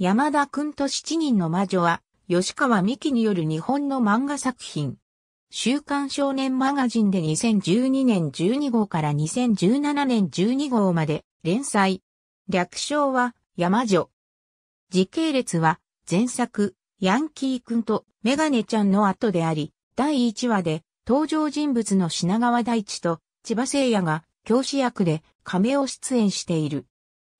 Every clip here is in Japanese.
山田くんと七人の魔女は、吉川美希による日本の漫画作品。週刊少年マガジンで2012年12号から2017年12号まで連載。略称は山女。時系列は前作、ヤンキーくんとメガネちゃんの後であり、第1話で登場人物の品川大地と千葉聖也が教師役で亀を出演している。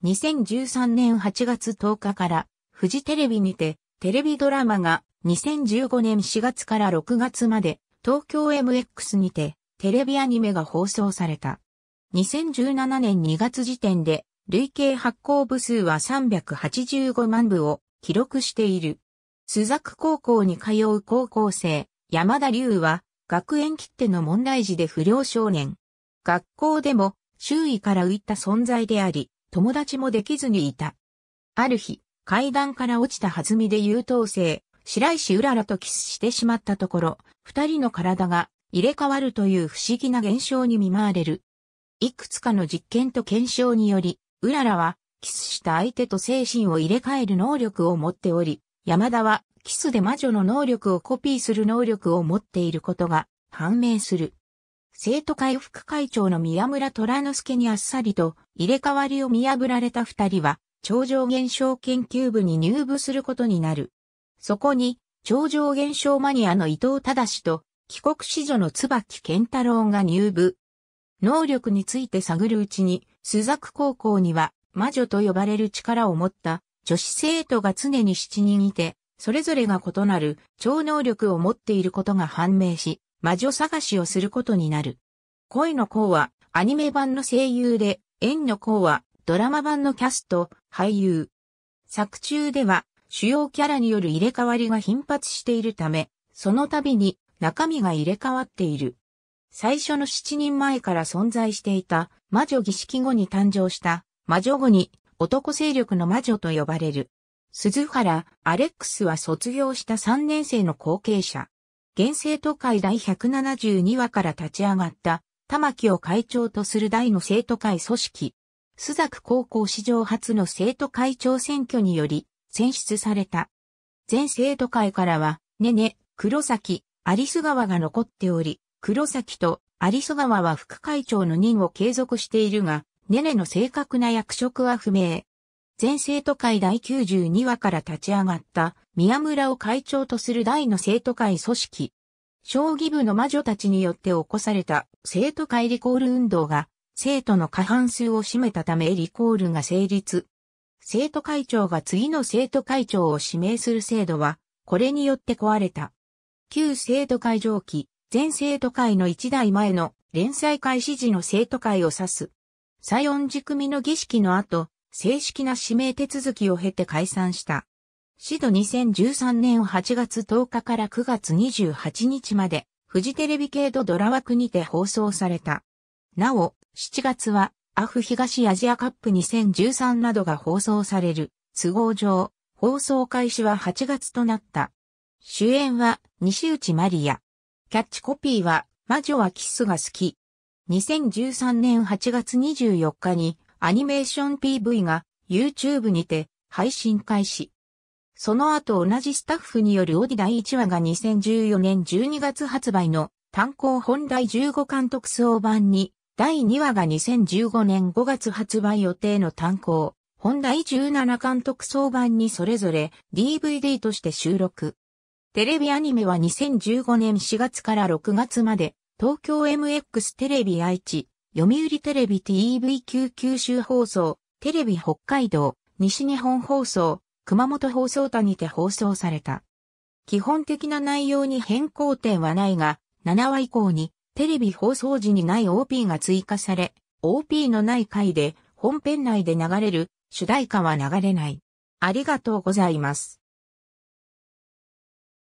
2013年8月10日からフジテレビにて、テレビドラマが2015年4月から6月まで、東京 MX にて、テレビアニメが放送された。2017年2月時点で、累計発行部数は385万部を記録している。須作高校に通う高校生、山田龍は、学園切手の問題児で不良少年。学校でも、周囲から浮いた存在であり、友達もできずにいた。ある日、階段から落ちた弾みで優等生、白石うららとキスしてしまったところ、二人の体が入れ替わるという不思議な現象に見舞われる。いくつかの実験と検証により、うららはキスした相手と精神を入れ替える能力を持っており、山田はキスで魔女の能力をコピーする能力を持っていることが判明する。生徒会副会長の宮村虎之助にあっさりと入れ替わりを見破られた二人は超常現象研究部に入部することになる。そこに、超常現象マニアの伊藤忠と、帰国子女の椿健太郎が入部。能力について探るうちに、須作高校には、魔女と呼ばれる力を持った女子生徒が常に7人いて、それぞれが異なる超能力を持っていることが判明し、魔女探しをすることになる。恋の子はアニメ版の声優で、縁の子はドラマ版のキャスト、俳優。作中では、主要キャラによる入れ替わりが頻発しているため、その度に中身が入れ替わっている。最初の7人前から存在していた魔女儀式後に誕生した魔女後に男勢力の魔女と呼ばれる。鈴原、アレックスは卒業した3年生の後継者。現生都会第172話から立ち上がった、玉木を会長とする大の生徒会組織。須作高校史上初の生徒会長選挙により選出された。全生徒会からは、ねね、黒崎、有栖川が残っており、黒崎と有栖川は副会長の任を継続しているが、ねねの正確な役職は不明。全生徒会第92話から立ち上がった宮村を会長とする大の生徒会組織。将棋部の魔女たちによって起こされた生徒会リコール運動が生徒の過半数を占めたためリコールが成立。生徒会長が次の生徒会長を指名する制度は、これによって壊れた。旧生徒会上記、全生徒会の一代前の連載開始時の生徒会を指す。西音仕組みの儀式の後、正式な指名手続きを経て解散した。指導2013年8月10日から9月28日まで、フジテレビ系ドドラ枠にて放送された。なお、7月は、アフ東アジアカップ2013などが放送される。都合上、放送開始は8月となった。主演は、西内マリア。キャッチコピーは、魔女はキスが好き。2013年8月24日に、アニメーション PV が YouTube にて配信開始。その後同じスタッフによるオディ第1話が2014年12月発売の単行本第15監督総版に第2話が2015年5月発売予定の単行、本第17監督総版にそれぞれ DVD として収録。テレビアニメは2015年4月から6月まで、東京 MX テレビ愛知、読売テレビ TV9 九州放送、テレビ北海道、西日本放送、熊本放送他にて放送された。基本的な内容に変更点はないが、7話以降にテレビ放送時にない OP が追加され、OP のない回で本編内で流れる主題歌は流れない。ありがとうございます。